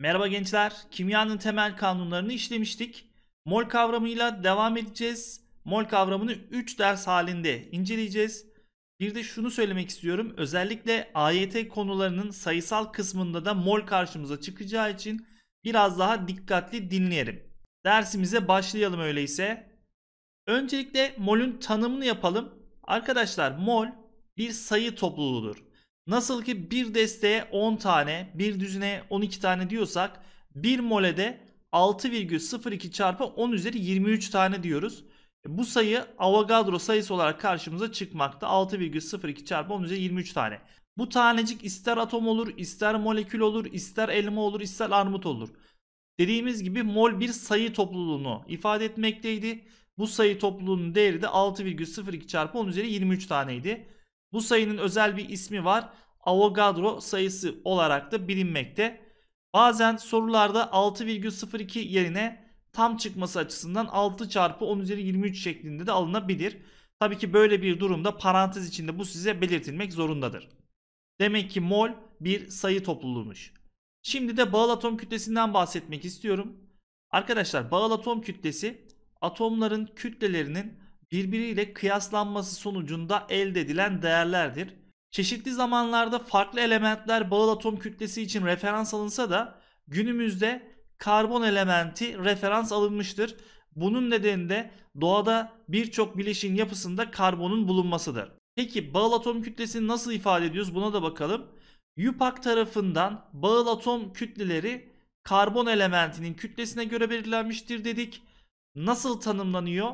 Merhaba gençler. Kimyanın temel kanunlarını işlemiştik. Mol kavramıyla devam edeceğiz. Mol kavramını 3 ders halinde inceleyeceğiz. Bir de şunu söylemek istiyorum. Özellikle AYT konularının sayısal kısmında da mol karşımıza çıkacağı için biraz daha dikkatli dinleyelim. Dersimize başlayalım öyleyse. Öncelikle mol'ün tanımını yapalım. Arkadaşlar mol bir sayı topluluğudur. Nasıl ki bir desteğe 10 tane, bir düzine 12 tane diyorsak bir mole de 6,02 çarpı 10 üzeri 23 tane diyoruz. Bu sayı Avogadro sayısı olarak karşımıza çıkmakta. 6,02 çarpı 10 üzeri 23 tane. Bu tanecik ister atom olur, ister molekül olur, ister elma olur, ister armut olur. Dediğimiz gibi mol bir sayı topluluğunu ifade etmekteydi. Bu sayı topluluğunun değeri de 6,02 çarpı 10 üzeri 23 taneydi. Bu sayının özel bir ismi var. Avogadro sayısı olarak da bilinmekte. Bazen sorularda 6,02 yerine tam çıkması açısından 6 çarpı 10 üzeri 23 şeklinde de alınabilir. Tabii ki böyle bir durumda parantez içinde bu size belirtilmek zorundadır. Demek ki mol bir sayı topluluğumuş. Şimdi de bağıl atom kütlesinden bahsetmek istiyorum. Arkadaşlar bağıl atom kütlesi atomların kütlelerinin birbiriyle kıyaslanması sonucunda elde edilen değerlerdir. Çeşitli zamanlarda farklı elementler bağıl atom kütlesi için referans alınsa da günümüzde karbon elementi referans alınmıştır. Bunun nedeni de doğada birçok bileşin yapısında karbonun bulunmasıdır. Peki bağıl atom kütlesini nasıl ifade ediyoruz buna da bakalım. Yupak tarafından bağıl atom kütleleri karbon elementinin kütlesine göre belirlenmiştir dedik. Nasıl tanımlanıyor?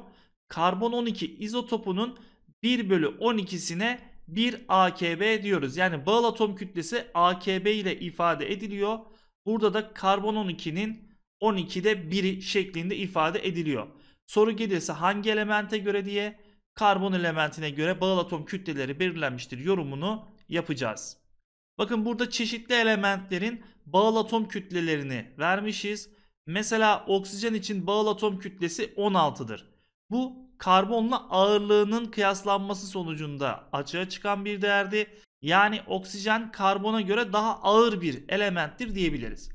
Karbon 12 izotopunun 1 bölü 12'sine bir AKB diyoruz. Yani bağıl atom kütlesi AKB ile ifade ediliyor. Burada da karbon 12'nin 12'de 1'i şeklinde ifade ediliyor. Soru gelirse hangi elemente göre diye karbon elementine göre bağıl atom kütleleri belirlenmiştir yorumunu yapacağız. Bakın burada çeşitli elementlerin bağıl atom kütlelerini vermişiz. Mesela oksijen için bağıl atom kütlesi 16'dır. Bu karbonla ağırlığının kıyaslanması sonucunda açığa çıkan bir değerdi. Yani oksijen karbona göre daha ağır bir elementtir diyebiliriz.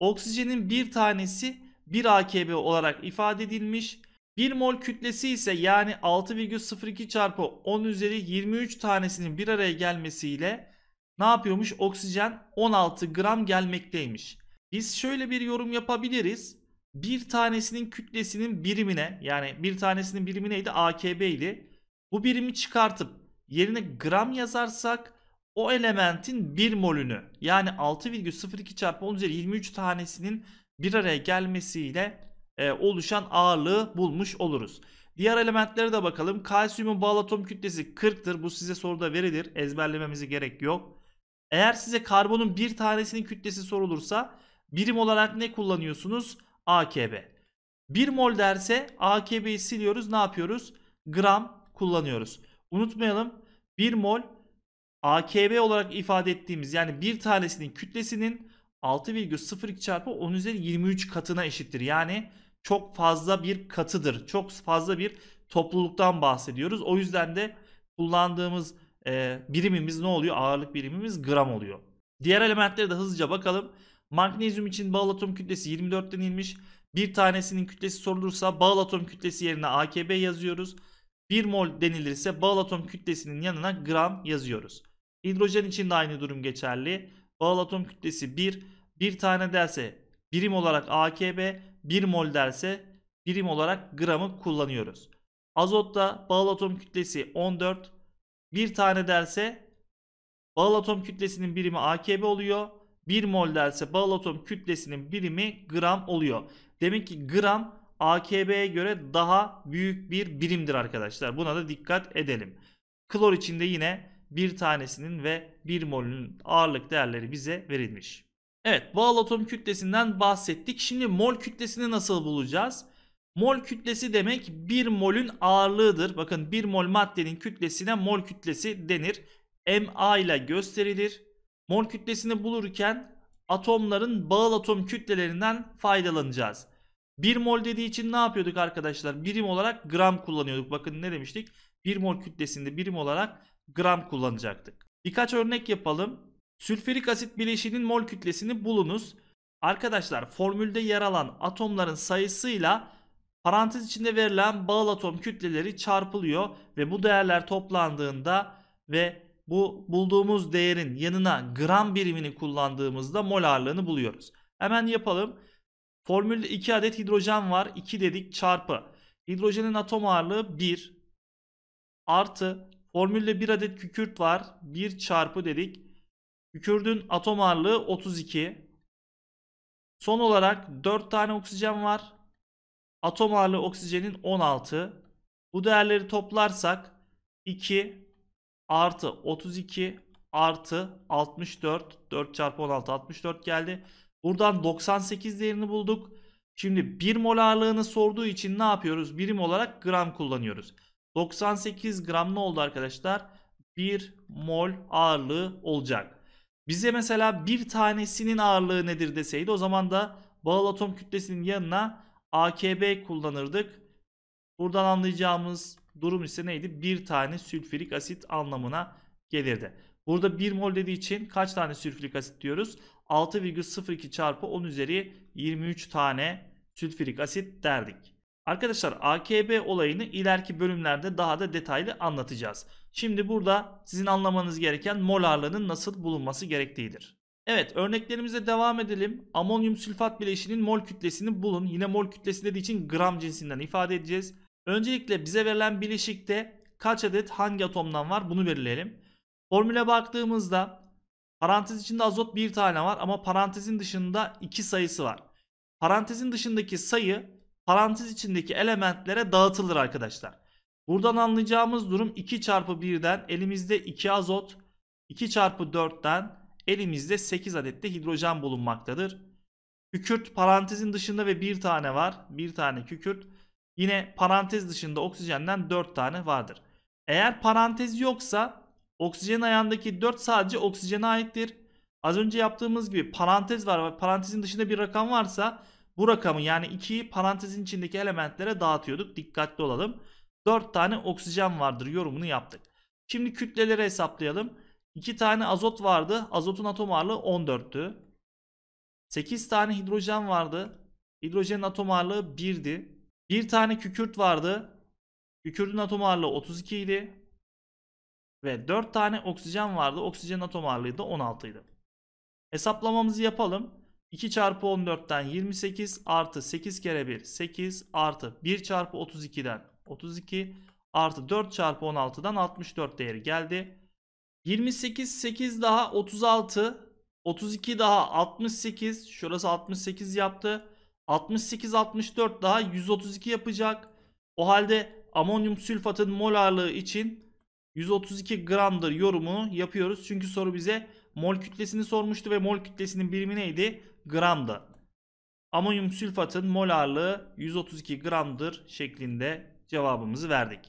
Oksijenin bir tanesi 1 AKB olarak ifade edilmiş. 1 mol kütlesi ise yani 6,02 çarpı 10 üzeri 23 tanesinin bir araya gelmesiyle ne yapıyormuş? Oksijen 16 gram gelmekteymiş. Biz şöyle bir yorum yapabiliriz bir tanesinin kütlesinin birimine yani bir tanesinin birimi neydi? AKB idi. Bu birimi çıkartıp yerine gram yazarsak o elementin bir molünü yani 6,02 çarpı 10 üzeri 23 tanesinin bir araya gelmesiyle e, oluşan ağırlığı bulmuş oluruz. Diğer elementlere de bakalım. Kalsiyumun bağlı atom kütlesi 40'tır. Bu size soruda verilir. Ezberlememize gerek yok. Eğer size karbonun bir tanesinin kütlesi sorulursa birim olarak ne kullanıyorsunuz? AKB. 1 mol derse AKB'yi siliyoruz. Ne yapıyoruz? Gram kullanıyoruz. Unutmayalım 1 mol AKB olarak ifade ettiğimiz yani bir tanesinin kütlesinin 6,02 çarpı 10 üzeri 23 katına eşittir. Yani çok fazla bir katıdır. Çok fazla bir topluluktan bahsediyoruz. O yüzden de kullandığımız e, birimimiz ne oluyor? Ağırlık birimimiz gram oluyor. Diğer elementlere de hızlıca bakalım. Magnezyum için bağıl atom kütlesi 24 denilmiş Bir tanesinin kütlesi sorulursa bağıl atom kütlesi yerine AKB yazıyoruz. 1 mol denilirse bağıl atom kütlesinin yanına gram yazıyoruz. Hidrojen için de aynı durum geçerli. Bağıl atom kütlesi 1. Bir tane derse birim olarak AKB, 1 mol derse birim olarak gramı kullanıyoruz. Azotta bağıl atom kütlesi 14. Bir tane derse bağıl atom kütlesinin birimi AKB oluyor. 1 mol derse bağlı atom kütlesinin birimi gram oluyor. Demek ki gram AKB'ye göre daha büyük bir birimdir arkadaşlar. Buna da dikkat edelim. Klor içinde yine bir tanesinin ve 1 molünün ağırlık değerleri bize verilmiş. Evet bağlı atom kütlesinden bahsettik. Şimdi mol kütlesini nasıl bulacağız? Mol kütlesi demek 1 molün ağırlığıdır. Bakın 1 mol maddenin kütlesine mol kütlesi denir. MA ile gösterilir mol kütlesini bulurken atomların bağıl atom kütlelerinden faydalanacağız. 1 mol dediği için ne yapıyorduk arkadaşlar? Birim olarak gram kullanıyorduk. Bakın ne demiştik? 1 mol kütlesinde birim olarak gram kullanacaktık. Birkaç örnek yapalım. Sülfürik asit bileşiğinin mol kütlesini bulunuz. Arkadaşlar formülde yer alan atomların sayısıyla parantez içinde verilen bağıl atom kütleleri çarpılıyor ve bu değerler toplandığında ve bu bulduğumuz değerin yanına gram birimini kullandığımızda mol ağırlığını buluyoruz. Hemen yapalım. Formülde 2 adet hidrojen var. 2 dedik çarpı. Hidrojenin atom ağırlığı 1 artı formülde 1 adet kükürt var. 1 çarpı dedik. Kükürdün atom ağırlığı 32. Son olarak 4 tane oksijen var. Atom ağırlığı oksijenin 16. Bu değerleri toplarsak 2 artı 32 artı 64 4 çarpı 16 64 geldi. Buradan 98 değerini bulduk. Şimdi 1 mol ağırlığını sorduğu için ne yapıyoruz? Birim olarak gram kullanıyoruz. 98 gram ne oldu arkadaşlar? 1 mol ağırlığı olacak. Bize mesela bir tanesinin ağırlığı nedir deseydi o zaman da bağlı atom kütlesinin yanına AKB kullanırdık. Buradan anlayacağımız durum ise neydi? Bir tane sülfürik asit anlamına gelirdi. Burada 1 mol dediği için kaç tane sülfürik asit diyoruz? 6,02 çarpı 10 üzeri 23 tane sülfürik asit derdik. Arkadaşlar AKB olayını ileriki bölümlerde daha da detaylı anlatacağız. Şimdi burada sizin anlamanız gereken mol ağırlığının nasıl bulunması gerektiğidir. Evet örneklerimize devam edelim. Amonyum sülfat bileşinin mol kütlesini bulun. Yine mol kütlesi dediği için gram cinsinden ifade edeceğiz. Öncelikle bize verilen bileşikte kaç adet hangi atomdan var bunu belirleyelim. Formüle baktığımızda parantez içinde azot bir tane var ama parantezin dışında iki sayısı var. Parantezin dışındaki sayı parantez içindeki elementlere dağıtılır arkadaşlar. Buradan anlayacağımız durum 2 çarpı 1'den elimizde 2 azot, 2 çarpı 4'ten elimizde 8 adet de hidrojen bulunmaktadır. Kükürt parantezin dışında ve bir tane var. Bir tane kükürt. Yine parantez dışında oksijenden 4 tane vardır. Eğer parantez yoksa oksijen ayağındaki 4 sadece oksijene aittir. Az önce yaptığımız gibi parantez var ve parantezin dışında bir rakam varsa bu rakamı yani 2'yi parantezin içindeki elementlere dağıtıyorduk. Dikkatli olalım. 4 tane oksijen vardır yorumunu yaptık. Şimdi kütleleri hesaplayalım. 2 tane azot vardı. Azotun atom ağırlığı 14'tü. 8 tane hidrojen vardı. Hidrojenin atom ağırlığı 1'di. Bir tane kükürt vardı. Kükürdün atom ağırlığı 32 idi. Ve 4 tane oksijen vardı. oksijen atom ağırlığı da 16 idi. Hesaplamamızı yapalım. 2 çarpı 14'ten 28 artı 8 kere 1 8 artı 1 çarpı 32'den 32 artı 4 çarpı 16'dan 64 değeri geldi. 28 8 daha 36 32 daha 68 şurası 68 yaptı. 68-64 daha 132 yapacak. O halde amonyum sülfatın mol ağırlığı için 132 gramdır yorumunu yapıyoruz. Çünkü soru bize mol kütlesini sormuştu ve mol kütlesinin birimi neydi? Gramdı. Amonyum sülfatın mol ağırlığı 132 gramdır şeklinde cevabımızı verdik.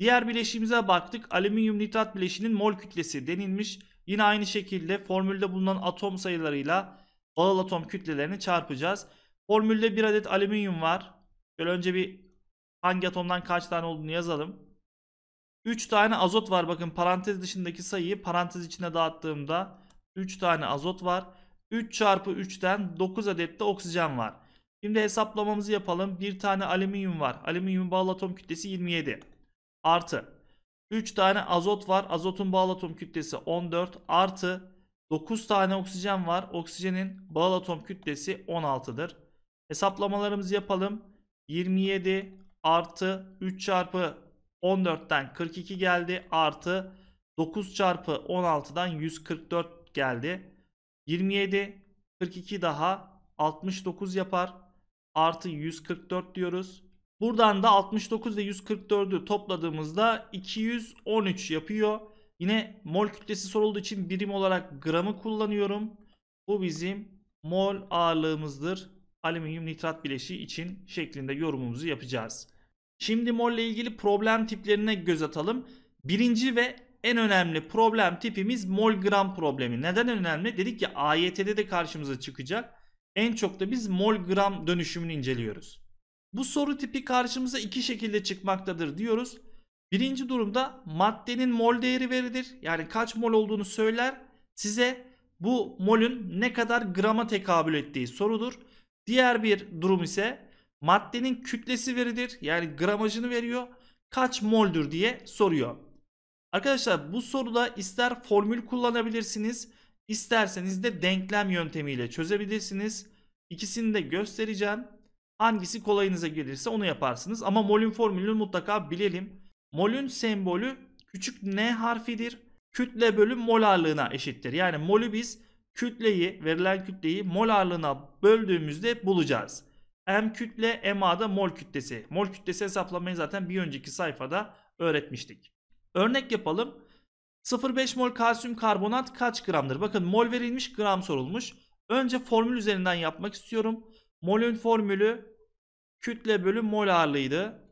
Diğer bileşimize baktık. Alüminyum nitrat bileşinin mol kütlesi denilmiş. Yine aynı şekilde formülde bulunan atom sayılarıyla bağıl atom kütlelerini çarpacağız. Formülde bir adet alüminyum var. Şöyle önce bir hangi atomdan kaç tane olduğunu yazalım. 3 tane azot var. Bakın parantez dışındaki sayıyı parantez içine dağıttığımda 3 tane azot var. 3 çarpı 3'ten 9 adet de oksijen var. Şimdi hesaplamamızı yapalım. Bir tane alüminyum var. Alüminyum bağlı atom kütlesi 27. Artı 3 tane azot var. Azotun bağlı atom kütlesi 14. Artı 9 tane oksijen var. Oksijenin bağlı atom kütlesi 16'dır. Hesaplamalarımızı yapalım. 27 artı 3 çarpı 14'ten 42 geldi. Artı 9 çarpı 16'dan 144 geldi. 27 42 daha 69 yapar. Artı 144 diyoruz. Buradan da 69 ve 144'ü topladığımızda 213 yapıyor. Yine mol kütlesi sorulduğu için birim olarak gramı kullanıyorum. Bu bizim mol ağırlığımızdır alüminyum nitrat bileşiği için şeklinde yorumumuzu yapacağız. Şimdi molle ilgili problem tiplerine göz atalım. Birinci ve en önemli problem tipimiz mol gram problemi. Neden önemli? Dedik ya AYT'de de karşımıza çıkacak. En çok da biz mol gram dönüşümünü inceliyoruz. Bu soru tipi karşımıza iki şekilde çıkmaktadır diyoruz. Birinci durumda maddenin mol değeri verilir. Yani kaç mol olduğunu söyler. Size bu molün ne kadar grama tekabül ettiği sorudur. Diğer bir durum ise maddenin kütlesi veridir Yani gramajını veriyor. Kaç moldür diye soruyor. Arkadaşlar bu soruda ister formül kullanabilirsiniz. isterseniz de denklem yöntemiyle çözebilirsiniz. İkisini de göstereceğim. Hangisi kolayınıza gelirse onu yaparsınız. Ama molün formülünü mutlaka bilelim. Molün sembolü küçük n harfidir. Kütle bölü mol ağırlığına eşittir. Yani molü biz kütleyi, verilen kütleyi mol ağırlığına böldüğümüzde bulacağız. M kütle, MA da mol kütlesi. Mol kütlesi hesaplamayı zaten bir önceki sayfada öğretmiştik. Örnek yapalım. 0,5 mol kalsiyum karbonat kaç gramdır? Bakın mol verilmiş, gram sorulmuş. Önce formül üzerinden yapmak istiyorum. Mol'ün formülü kütle bölü mol ağırlığıydı.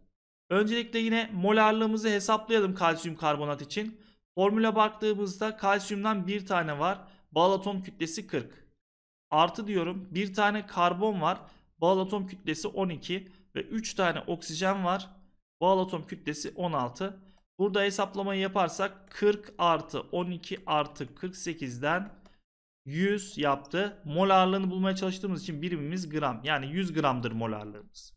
Öncelikle yine mol ağırlığımızı hesaplayalım kalsiyum karbonat için. Formüle baktığımızda kalsiyumdan bir tane var. Bağıl atom kütlesi 40. Artı diyorum bir tane karbon var. Bağıl atom kütlesi 12 ve 3 tane oksijen var. Bağıl atom kütlesi 16. Burada hesaplamayı yaparsak 40 artı 12 artı 48'den 100 yaptı. Mol ağırlığını bulmaya çalıştığımız için birimimiz gram. Yani 100 gramdır mol ağırlığımız.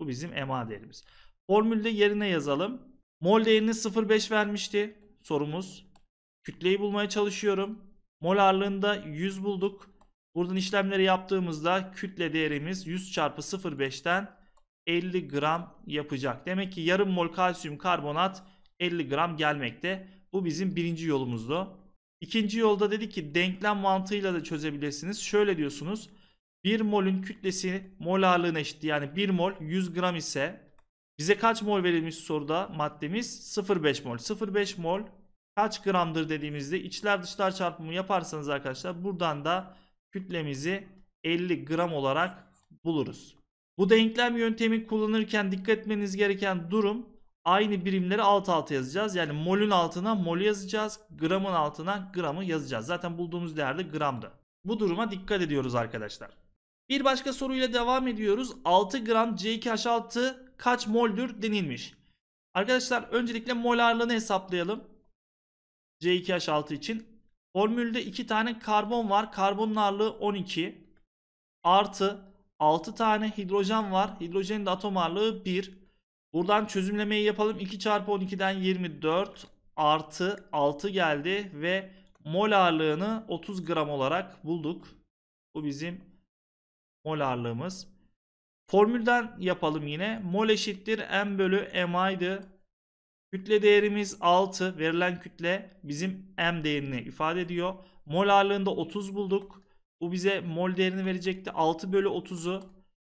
Bu bizim MA değerimiz. Formülde yerine yazalım. Mol değerini 0.5 vermişti sorumuz. Kütleyi bulmaya çalışıyorum. Mol ağırlığında 100 bulduk. Buradan işlemleri yaptığımızda kütle değerimiz 100 çarpı 0.5'ten 50 gram yapacak. Demek ki yarım mol kalsiyum karbonat 50 gram gelmekte. Bu bizim birinci yolumuzdu. İkinci yolda dedi ki denklem mantığıyla da çözebilirsiniz. Şöyle diyorsunuz. 1 molün kütlesi mol ağırlığına eşit. Yani 1 mol 100 gram ise bize kaç mol verilmiş soruda maddemiz? 0,5 mol. 0,5 mol kaç gramdır dediğimizde içler dışlar çarpımı yaparsanız arkadaşlar buradan da kütlemizi 50 gram olarak buluruz. Bu denklem yöntemi kullanırken dikkat etmeniz gereken durum aynı birimleri alt alta yazacağız. Yani molün altına mol yazacağız, gramın altına gramı yazacağız. Zaten bulduğumuz değer de gramdı. Bu duruma dikkat ediyoruz arkadaşlar. Bir başka soruyla devam ediyoruz. 6 gram C2H6 kaç moldür denilmiş. Arkadaşlar öncelikle mol ağırlığını hesaplayalım. C2H6 için. Formülde 2 tane karbon var. Karbonun ağırlığı 12. Artı 6 tane hidrojen var. Hidrojenin de atom ağırlığı 1. Buradan çözümlemeyi yapalım. 2 çarpı 12'den 24 artı 6 geldi ve mol ağırlığını 30 gram olarak bulduk. Bu bizim mol ağırlığımız. Formülden yapalım yine. Mol eşittir M bölü MI'dı. Kütle değerimiz 6. Verilen kütle bizim M değerini ifade ediyor. Mol ağırlığında 30 bulduk. Bu bize mol değerini verecekti. 6 bölü 30'u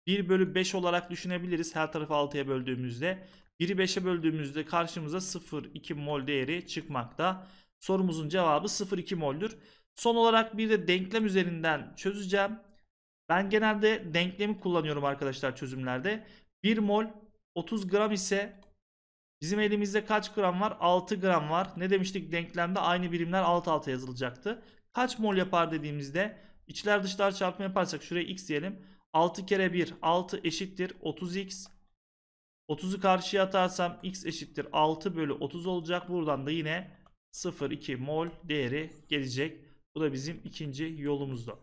1 bölü 5 olarak düşünebiliriz. Her tarafı 6'ya böldüğümüzde. 1'i 5'e böldüğümüzde karşımıza 0,2 mol değeri çıkmakta. Sorumuzun cevabı 0,2 moldür. Son olarak bir de denklem üzerinden çözeceğim. Ben genelde denklemi kullanıyorum arkadaşlar çözümlerde. 1 mol 30 gram ise Bizim elimizde kaç gram var? 6 gram var. Ne demiştik denklemde aynı birimler alt alta yazılacaktı. Kaç mol yapar dediğimizde içler dışlar çarpma yaparsak şuraya x diyelim. 6 kere 1 6 eşittir 30x. 30'u karşıya atarsam x eşittir 6 bölü 30 olacak. Buradan da yine 0,2 mol değeri gelecek. Bu da bizim ikinci yolumuzdu.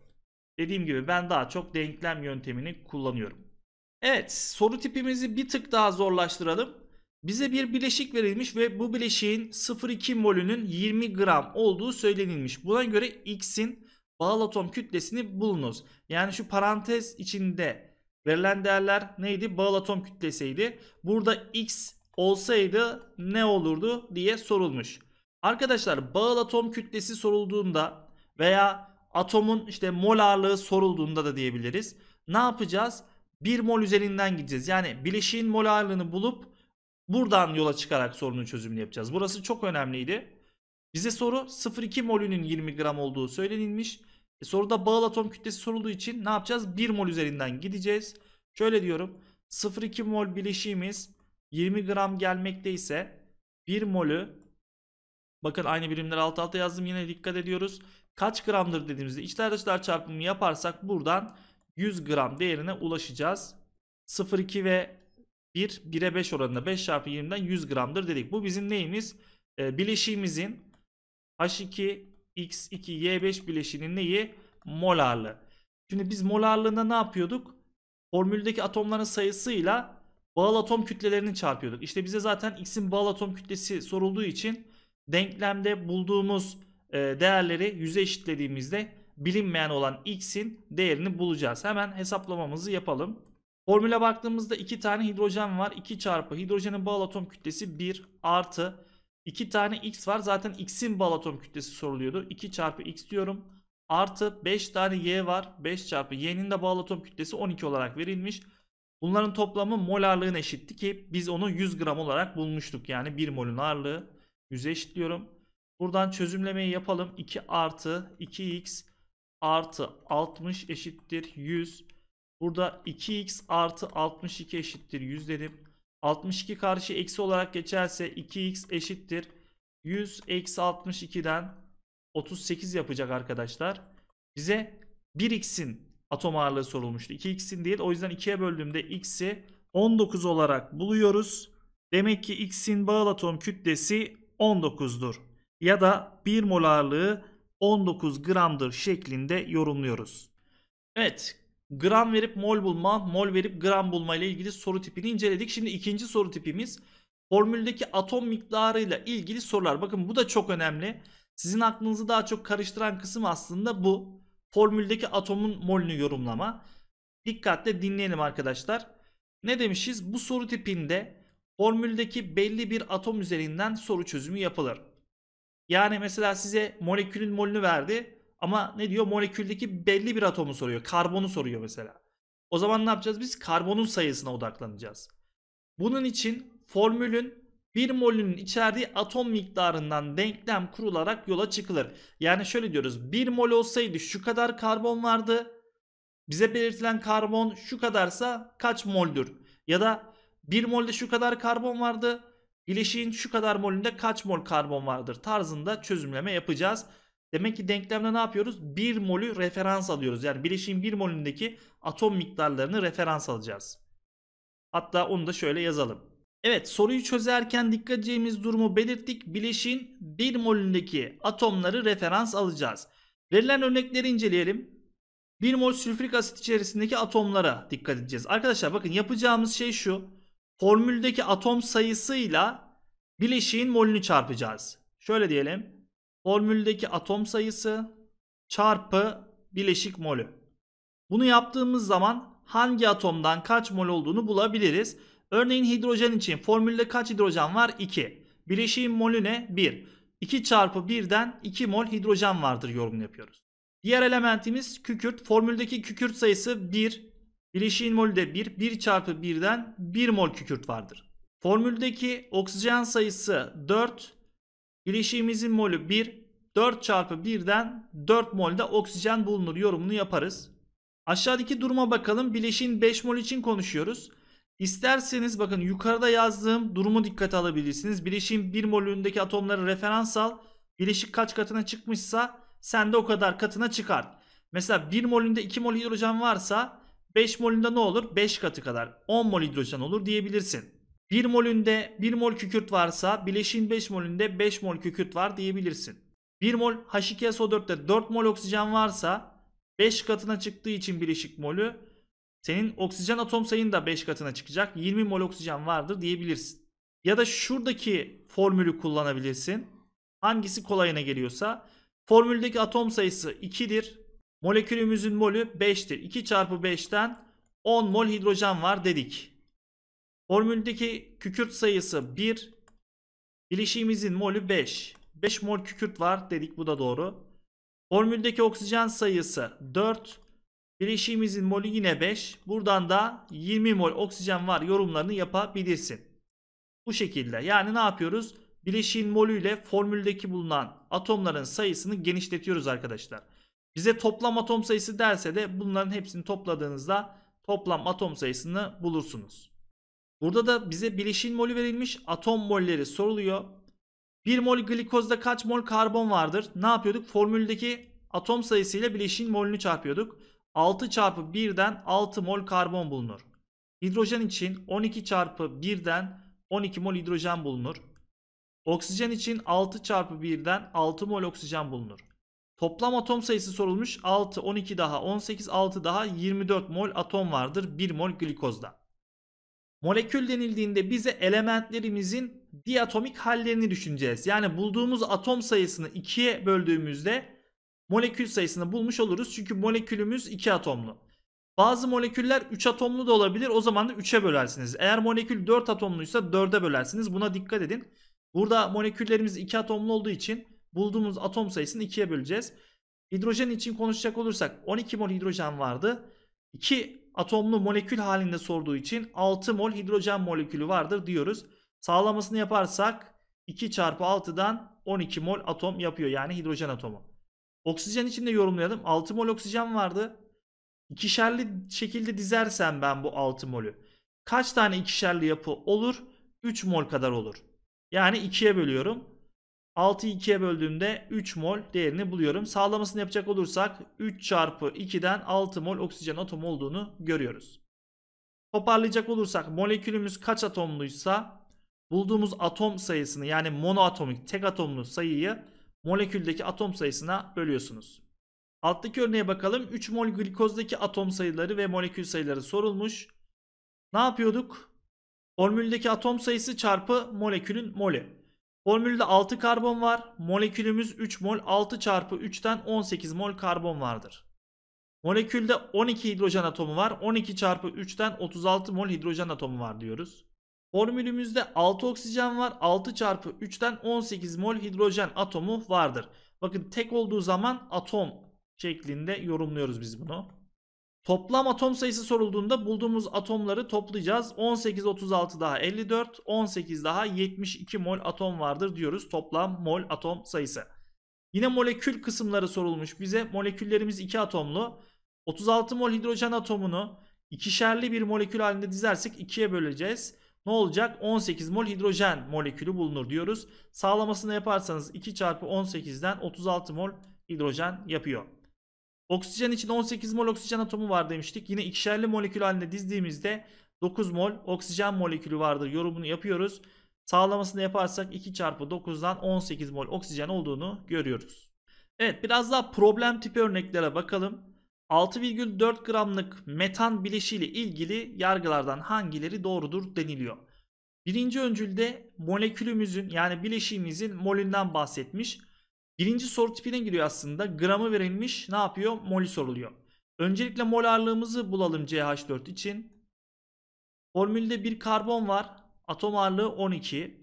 Dediğim gibi ben daha çok denklem yöntemini kullanıyorum. Evet soru tipimizi bir tık daha zorlaştıralım. Bize bir bileşik verilmiş ve bu bileşiğin 0,2 molünün 20 gram olduğu söylenilmiş. Buna göre X'in bağlı atom kütlesini bulunuz. Yani şu parantez içinde verilen değerler neydi? Bağlı atom kütlesiydi. Burada X olsaydı ne olurdu diye sorulmuş. Arkadaşlar bağıl atom kütlesi sorulduğunda veya atomun işte mol ağırlığı sorulduğunda da diyebiliriz. Ne yapacağız? 1 mol üzerinden gideceğiz. Yani bileşiğin mol ağırlığını bulup Buradan yola çıkarak sorunun çözümünü yapacağız. Burası çok önemliydi. Bize soru 0,2 molünün 20 gram olduğu söylenilmiş. E soruda bağıl atom kütlesi sorulduğu için ne yapacağız? 1 mol üzerinden gideceğiz. Şöyle diyorum. 0,2 mol bileşiğimiz 20 gram gelmekte ise 1 molü bakın aynı birimleri alt alta yazdım yine dikkat ediyoruz. Kaç gramdır dediğimizde içler dışlar çarpımı yaparsak buradan 100 gram değerine ulaşacağız. 0,2 ve 1 1'e 5 oranında 5 çarpı 20'den 100 gramdır dedik. Bu bizim neyimiz? E, bileşiğimizin H2 X2 Y5 bileşiğinin neyi? Molarlı. Şimdi biz molarlığında ne yapıyorduk? Formüldeki atomların sayısıyla bağıl atom kütlelerini çarpıyorduk. İşte bize zaten X'in bağıl atom kütlesi sorulduğu için denklemde bulduğumuz e, değerleri yüze eşitlediğimizde bilinmeyen olan X'in değerini bulacağız. Hemen hesaplamamızı yapalım. Formüle baktığımızda iki tane hidrojen var. 2 çarpı hidrojenin bağlı atom kütlesi 1 artı 2 tane x var. Zaten x'in bağlı atom kütlesi soruluyordu. 2 çarpı x diyorum. Artı 5 tane y var. 5 çarpı y'nin de bağlı atom kütlesi 12 olarak verilmiş. Bunların toplamı mol ağırlığın eşitti ki biz onu 100 gram olarak bulmuştuk. Yani 1 molün ağırlığı 100'e eşitliyorum. Buradan çözümlemeyi yapalım. 2 artı 2x artı 60 eşittir 100. Burada 2x artı 62 eşittir 100 dedim. 62 karşı eksi olarak geçerse 2x eşittir. 100 eksi 62'den 38 yapacak arkadaşlar. Bize 1x'in atom ağırlığı sorulmuştu. 2x'in değil o yüzden 2'ye böldüğümde x'i 19 olarak buluyoruz. Demek ki x'in bağıl atom kütlesi 19'dur. Ya da 1 mol ağırlığı 19 gramdır şeklinde yorumluyoruz. Evet gram verip mol bulma, mol verip gram bulma ile ilgili soru tipini inceledik. Şimdi ikinci soru tipimiz formüldeki atom miktarıyla ilgili sorular. Bakın bu da çok önemli. Sizin aklınızı daha çok karıştıran kısım aslında bu. Formüldeki atomun molünü yorumlama. Dikkatle dinleyelim arkadaşlar. Ne demişiz? Bu soru tipinde formüldeki belli bir atom üzerinden soru çözümü yapılır. Yani mesela size molekülün molünü verdi. Ama ne diyor? Moleküldeki belli bir atomu soruyor. Karbonu soruyor mesela. O zaman ne yapacağız? Biz karbonun sayısına odaklanacağız. Bunun için formülün bir molünün içerdiği atom miktarından denklem kurularak yola çıkılır. Yani şöyle diyoruz. Bir mol olsaydı şu kadar karbon vardı. Bize belirtilen karbon şu kadarsa kaç moldür? Ya da bir molde şu kadar karbon vardı. Bileşiğin şu kadar molünde kaç mol karbon vardır tarzında çözümleme yapacağız. Demek ki denklemde ne yapıyoruz? 1 molü referans alıyoruz. Yani bileşiğin 1 molündeki atom miktarlarını referans alacağız. Hatta onu da şöyle yazalım. Evet soruyu çözerken dikkat edeceğimiz durumu belirttik. Bileşiğin 1 molündeki atomları referans alacağız. Verilen örnekleri inceleyelim. 1 mol sülfürik asit içerisindeki atomlara dikkat edeceğiz. Arkadaşlar bakın yapacağımız şey şu. Formüldeki atom sayısıyla bileşiğin molünü çarpacağız. Şöyle diyelim formüldeki atom sayısı çarpı bileşik molü. Bunu yaptığımız zaman hangi atomdan kaç mol olduğunu bulabiliriz. Örneğin hidrojen için formülde kaç hidrojen var? 2. Bileşiğin molü ne? 1. 2 çarpı 1'den 2 mol hidrojen vardır yorum yapıyoruz. Diğer elementimiz kükürt. Formüldeki kükürt sayısı 1. Bileşiğin molü de 1. 1 çarpı 1'den 1 mol kükürt vardır. Formüldeki oksijen sayısı 4. Bileşiğimizin molü 1. 4 çarpı 1'den 4 molde oksijen bulunur yorumunu yaparız. Aşağıdaki duruma bakalım. Bileşiğin 5 mol için konuşuyoruz. İsterseniz bakın yukarıda yazdığım durumu dikkate alabilirsiniz. Bileşiğin 1 molündeki atomları referans al. Bileşik kaç katına çıkmışsa sen de o kadar katına çıkar. Mesela 1 molünde 2 mol hidrojen varsa 5 molünde ne olur? 5 katı kadar 10 mol hidrojen olur diyebilirsin. 1 molünde 1 mol kükürt varsa bileşin 5 molünde 5 mol kükürt var diyebilirsin. 1 mol H2SO4'te 4 mol oksijen varsa 5 katına çıktığı için bileşik molü senin oksijen atom sayın da 5 katına çıkacak. 20 mol oksijen vardır diyebilirsin. Ya da şuradaki formülü kullanabilirsin. Hangisi kolayına geliyorsa. Formüldeki atom sayısı 2'dir. Molekülümüzün molü 5'tir. 2 çarpı 5'ten 10 mol hidrojen var dedik. Formüldeki kükürt sayısı 1. Bileşiğimizin molü 5. 5 mol kükürt var dedik bu da doğru. Formüldeki oksijen sayısı 4. Bileşiğimizin molü yine 5. Buradan da 20 mol oksijen var yorumlarını yapabilirsin. Bu şekilde yani ne yapıyoruz? Bileşiğin ile formüldeki bulunan atomların sayısını genişletiyoruz arkadaşlar. Bize toplam atom sayısı derse de bunların hepsini topladığınızda toplam atom sayısını bulursunuz. Burada da bize bileşin molü verilmiş. Atom molleri soruluyor. 1 mol glikozda kaç mol karbon vardır? Ne yapıyorduk? Formüldeki atom sayısıyla bileşin molünü çarpıyorduk. 6 çarpı 1'den 6 mol karbon bulunur. Hidrojen için 12 çarpı 1'den 12 mol hidrojen bulunur. Oksijen için 6 çarpı 1'den 6 mol oksijen bulunur. Toplam atom sayısı sorulmuş. 6, 12 daha 18, 6 daha 24 mol atom vardır 1 mol glikozda. Molekül denildiğinde bize elementlerimizin diatomik hallerini düşüneceğiz. Yani bulduğumuz atom sayısını ikiye böldüğümüzde molekül sayısını bulmuş oluruz. Çünkü molekülümüz iki atomlu. Bazı moleküller 3 atomlu da olabilir. O zaman da 3'e bölersiniz. Eğer molekül 4 atomluysa 4'e bölersiniz. Buna dikkat edin. Burada moleküllerimiz 2 atomlu olduğu için bulduğumuz atom sayısını 2'ye böleceğiz. Hidrojen için konuşacak olursak 12 mol hidrojen vardı. 2 atomlu molekül halinde sorduğu için 6 mol hidrojen molekülü vardır diyoruz. Sağlamasını yaparsak 2 çarpı 6'dan 12 mol atom yapıyor yani hidrojen atomu. Oksijen için de yorumlayalım. 6 mol oksijen vardı. İkişerli şekilde dizersem ben bu 6 molü. Kaç tane ikişerli yapı olur? 3 mol kadar olur. Yani 2'ye bölüyorum. 6'yı 2'ye böldüğümde 3 mol değerini buluyorum. Sağlamasını yapacak olursak 3 çarpı 2'den 6 mol oksijen atomu olduğunu görüyoruz. Toparlayacak olursak molekülümüz kaç atomluysa bulduğumuz atom sayısını yani monoatomik tek atomlu sayıyı moleküldeki atom sayısına bölüyorsunuz. Alttaki örneğe bakalım. 3 mol glikozdaki atom sayıları ve molekül sayıları sorulmuş. Ne yapıyorduk? Formüldeki atom sayısı çarpı molekülün molü. Formülde 6 karbon var. Molekülümüz 3 mol 6 çarpı 3'ten 18 mol karbon vardır. Molekülde 12 hidrojen atomu var. 12 çarpı 3'ten 36 mol hidrojen atomu var diyoruz. Formülümüzde 6 oksijen var. 6 çarpı 3'ten 18 mol hidrojen atomu vardır. Bakın tek olduğu zaman atom şeklinde yorumluyoruz biz bunu. Toplam atom sayısı sorulduğunda bulduğumuz atomları toplayacağız. 18, 36 daha 54, 18 daha 72 mol atom vardır diyoruz. Toplam mol atom sayısı. Yine molekül kısımları sorulmuş bize. Moleküllerimiz 2 atomlu. 36 mol hidrojen atomunu ikişerli bir molekül halinde dizersek 2'ye böleceğiz. Ne olacak? 18 mol hidrojen molekülü bulunur diyoruz. Sağlamasını yaparsanız 2 çarpı 18'den 36 mol hidrojen yapıyor. Oksijen için 18 mol oksijen atomu var demiştik. Yine ikişerli molekül halinde dizdiğimizde 9 mol oksijen molekülü vardır yorumunu yapıyoruz. Sağlamasını yaparsak 2 çarpı 9'dan 18 mol oksijen olduğunu görüyoruz. Evet biraz daha problem tipi örneklere bakalım. 6,4 gramlık metan bileşiyle ilgili yargılardan hangileri doğrudur deniliyor. Birinci öncülde molekülümüzün yani bileşiğimizin molünden bahsetmiş. Birinci soru tipine giriyor aslında. Gramı verilmiş ne yapıyor? Mol'i soruluyor. Öncelikle mol ağırlığımızı bulalım CH4 için. Formülde bir karbon var. Atom ağırlığı 12.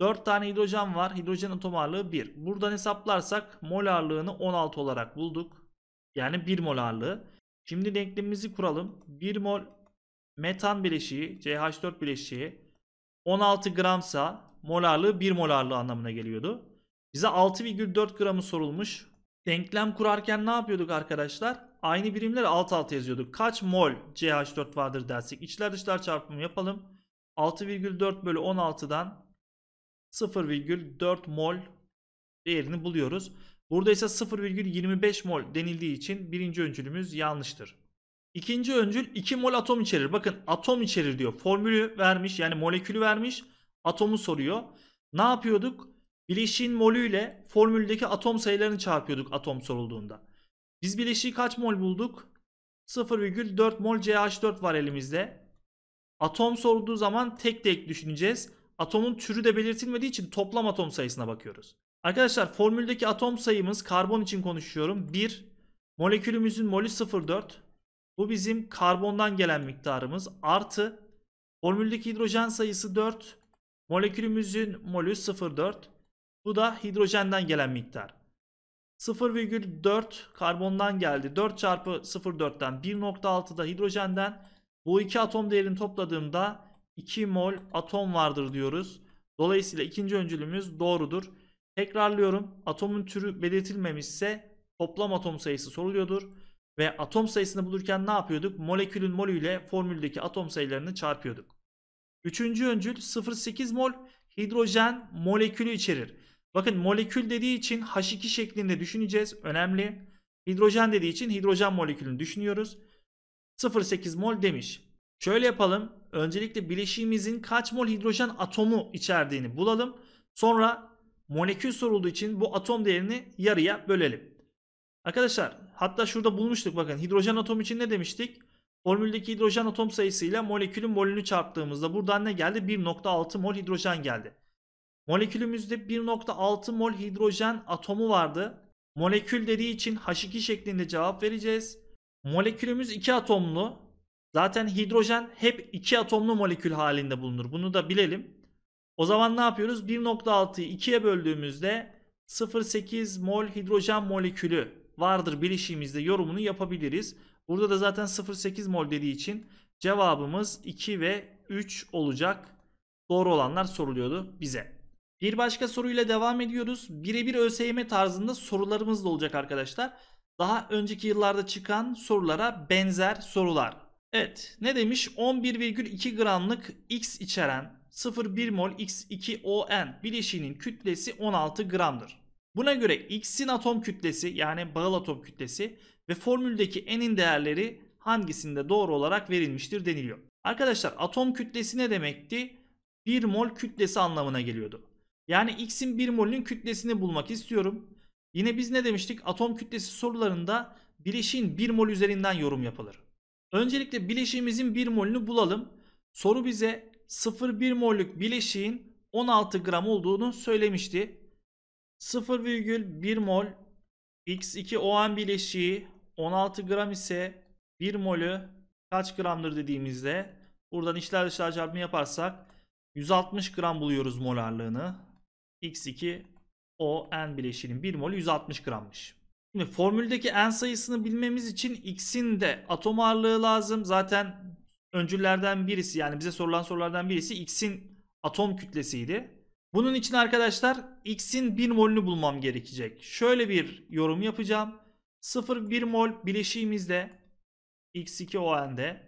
4 tane hidrojen var. Hidrojen atom ağırlığı 1. Buradan hesaplarsak mol ağırlığını 16 olarak bulduk. Yani 1 mol ağırlığı. Şimdi denklemimizi kuralım. 1 mol metan bileşiği CH4 bileşiği 16 gramsa mol ağırlığı 1 mol ağırlığı anlamına geliyordu. Bize 6,4 gramı sorulmuş. Denklem kurarken ne yapıyorduk arkadaşlar? Aynı birimleri alt alta yazıyorduk. Kaç mol CH4 vardır dersek. İçler dışlar çarpımı yapalım. 6,4 bölü 16'dan 0,4 mol değerini buluyoruz. Burada ise 0,25 mol denildiği için birinci öncülümüz yanlıştır. İkinci öncül 2 mol atom içerir. Bakın atom içerir diyor. Formülü vermiş yani molekülü vermiş. Atomu soruyor. Ne yapıyorduk? Bileşiğin molüyle formüldeki atom sayılarını çarpıyorduk atom sorulduğunda. Biz bileşiği kaç mol bulduk? 0,4 mol CH4 var elimizde. Atom sorulduğu zaman tek tek düşüneceğiz. Atomun türü de belirtilmediği için toplam atom sayısına bakıyoruz. Arkadaşlar formüldeki atom sayımız karbon için konuşuyorum. 1. Molekülümüzün molü 0,4. Bu bizim karbondan gelen miktarımız. Artı formüldeki hidrojen sayısı 4. Molekülümüzün molü 0,4. Bu da hidrojenden gelen miktar. 0,4 karbondan geldi. 4 çarpı 0,4'ten 1.6'da hidrojenden. Bu iki atom değerini topladığımda 2 mol atom vardır diyoruz. Dolayısıyla ikinci öncülümüz doğrudur. Tekrarlıyorum. Atomun türü belirtilmemişse toplam atom sayısı soruluyordur. Ve atom sayısını bulurken ne yapıyorduk? Molekülün molü ile formüldeki atom sayılarını çarpıyorduk. Üçüncü öncül 0,8 mol hidrojen molekülü içerir. Bakın molekül dediği için H2 şeklinde düşüneceğiz. Önemli. Hidrojen dediği için hidrojen molekülünü düşünüyoruz. 0.8 mol demiş. Şöyle yapalım. Öncelikle bileşiğimizin kaç mol hidrojen atomu içerdiğini bulalım. Sonra molekül sorulduğu için bu atom değerini yarıya bölelim. Arkadaşlar hatta şurada bulmuştuk bakın hidrojen atom için ne demiştik? Formüldeki hidrojen atom sayısıyla molekülün molünü çarptığımızda buradan ne geldi? 1.6 mol hidrojen geldi. Molekülümüzde 1.6 mol hidrojen atomu vardı. Molekül dediği için H2 şeklinde cevap vereceğiz. Molekülümüz 2 atomlu. Zaten hidrojen hep 2 atomlu molekül halinde bulunur. Bunu da bilelim. O zaman ne yapıyoruz? 1.6'yı 2'ye böldüğümüzde 0.8 mol hidrojen molekülü vardır bilişimizde yorumunu yapabiliriz. Burada da zaten 0.8 mol dediği için cevabımız 2 ve 3 olacak. Doğru olanlar soruluyordu bize. Bir başka soruyla devam ediyoruz. Birebir ÖSYM tarzında sorularımız da olacak arkadaşlar. Daha önceki yıllarda çıkan sorulara benzer sorular. Evet ne demiş? 11,2 gramlık X içeren 0,1 mol X2ON bileşiğinin kütlesi 16 gramdır. Buna göre X'in atom kütlesi yani bağıl atom kütlesi ve formüldeki n'in değerleri hangisinde doğru olarak verilmiştir deniliyor. Arkadaşlar atom kütlesi ne demekti? 1 mol kütlesi anlamına geliyordu. Yani X'in bir molünün kütlesini bulmak istiyorum. Yine biz ne demiştik? Atom kütlesi sorularında bileşiğin bir mol üzerinden yorum yapılır. Öncelikle bileşiğimizin bir molünü bulalım. Soru bize 0,1 mollük bileşiğin 16 gram olduğunu söylemişti. 0,1 mol X2ON bileşiği 16 gram ise 1 molü kaç gramdır dediğimizde buradan içler dışlar çarpımı yaparsak 160 gram buluyoruz molarlığını. X2 O N bileşiğinin 1 molü 160 grammış. Şimdi formüldeki N sayısını bilmemiz için X'in de atom ağırlığı lazım. Zaten öncüllerden birisi yani bize sorulan sorulardan birisi X'in atom kütlesiydi. Bunun için arkadaşlar X'in 1 molünü bulmam gerekecek. Şöyle bir yorum yapacağım. 0,1 mol bileşiğimizde X2ON'de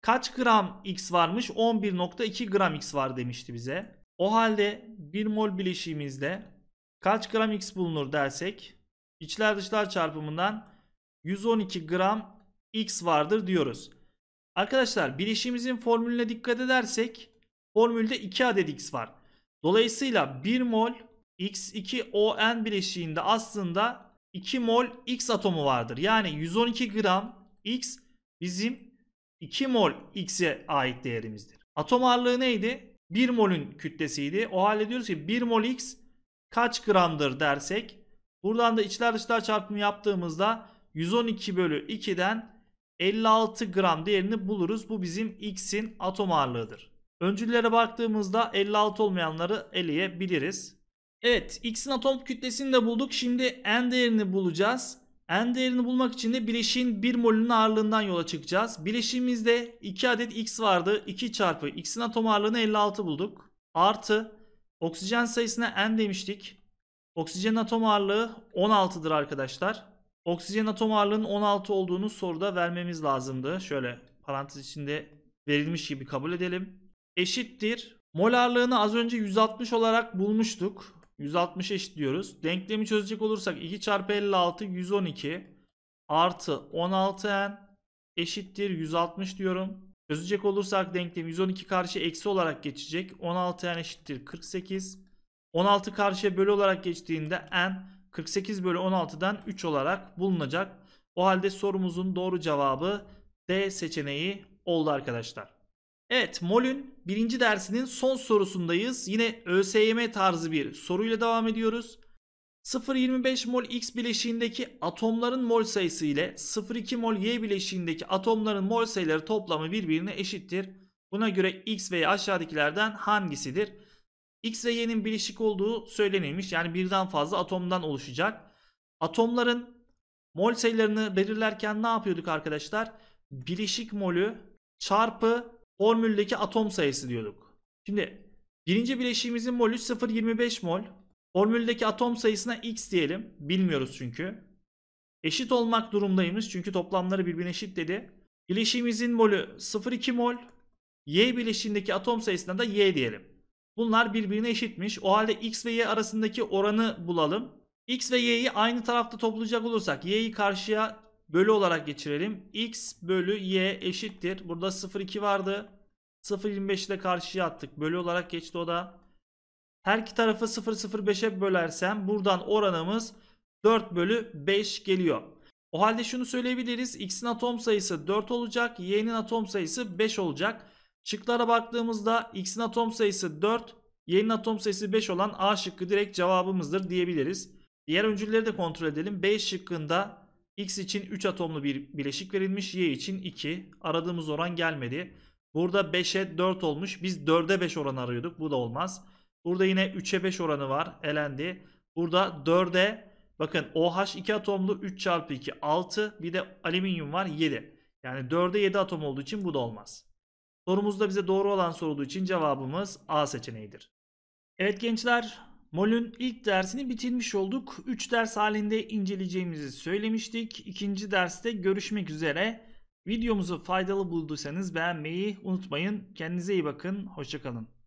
kaç gram X varmış? 11.2 gram X var demişti bize. O halde 1 mol bileşiğimizde kaç gram X bulunur dersek içler dışlar çarpımından 112 gram X vardır diyoruz. Arkadaşlar bileşiğimizin formülüne dikkat edersek formülde 2 adet X var. Dolayısıyla 1 mol X2ON bileşiğinde aslında 2 mol X atomu vardır. Yani 112 gram X bizim 2 mol X'e ait değerimizdir. Atom ağırlığı neydi? 1 mol'ün kütlesiydi. O halde diyoruz ki 1 mol X kaç gramdır dersek buradan da içler dışlar çarpımı yaptığımızda 112 bölü 2'den 56 gram değerini buluruz. Bu bizim X'in atom ağırlığıdır. Öncüllere baktığımızda 56 olmayanları eleyebiliriz. Evet X'in atom kütlesini de bulduk. Şimdi N değerini bulacağız. N değerini bulmak için de bileşiğin 1 molünün ağırlığından yola çıkacağız. Bileşiğimizde 2 adet X vardı. 2 çarpı X'in atom ağırlığını 56 bulduk. Artı oksijen sayısına N demiştik. Oksijen atom ağırlığı 16'dır arkadaşlar. Oksijen atom ağırlığının 16 olduğunu soruda vermemiz lazımdı. Şöyle parantez içinde verilmiş gibi kabul edelim. Eşittir. Mol ağırlığını az önce 160 olarak bulmuştuk. 160 eşit diyoruz. Denklemi çözecek olursak 2 çarpı 56 112 artı 16n eşittir 160 diyorum. Çözecek olursak denklem 112 karşı eksi olarak geçecek. 16n eşittir 48. 16 karşıya bölü olarak geçtiğinde n 48 bölü 16'dan 3 olarak bulunacak. O halde sorumuzun doğru cevabı D seçeneği oldu arkadaşlar. Evet Mol'ün birinci dersinin son sorusundayız. Yine ÖSYM tarzı bir soruyla devam ediyoruz. 0,25 mol X bileşiğindeki atomların mol sayısı ile 0,2 mol Y bileşiğindeki atomların mol sayıları toplamı birbirine eşittir. Buna göre X ve Y aşağıdakilerden hangisidir? X ve Y'nin bileşik olduğu söylenilmiş. Yani birden fazla atomdan oluşacak. Atomların mol sayılarını belirlerken ne yapıyorduk arkadaşlar? Bileşik molü çarpı formüldeki atom sayısı diyorduk. Şimdi birinci bileşiğimizin molü 0.25 mol. Formüldeki atom sayısına x diyelim. Bilmiyoruz çünkü. Eşit olmak durumdayız çünkü toplamları birbirine eşit dedi. Bileşiğimizin molü 0.2 mol. Y bileşiğindeki atom sayısına da y diyelim. Bunlar birbirine eşitmiş. O halde x ve y arasındaki oranı bulalım. X ve y'yi aynı tarafta toplayacak olursak y'yi karşıya bölü olarak geçirelim. X bölü Y eşittir. Burada 0,2 vardı. 0,25'i de karşıya attık. Bölü olarak geçti o da. Her iki tarafı 0,05'e bölersem buradan oranımız 4 bölü 5 geliyor. O halde şunu söyleyebiliriz. X'in atom sayısı 4 olacak. Y'nin atom sayısı 5 olacak. çıklara baktığımızda X'in atom sayısı 4, Y'nin atom sayısı 5 olan A şıkkı direkt cevabımızdır diyebiliriz. Diğer öncülleri de kontrol edelim. B şıkkında X için 3 atomlu bir bileşik verilmiş. Y için 2. Aradığımız oran gelmedi. Burada 5'e 4 olmuş. Biz 4'e 5 oranı arıyorduk. Bu da olmaz. Burada yine 3'e 5 oranı var. Elendi. Burada 4'e bakın OH 2 atomlu 3 çarpı 2 6. Bir de alüminyum var 7. Yani 4'e 7 atom olduğu için bu da olmaz. Sorumuzda bize doğru olan sorulduğu için cevabımız A seçeneğidir. Evet gençler Mol'ün ilk dersini bitirmiş olduk. 3 ders halinde inceleyeceğimizi söylemiştik. İkinci derste görüşmek üzere. Videomuzu faydalı bulduysanız beğenmeyi unutmayın. Kendinize iyi bakın. Hoşçakalın.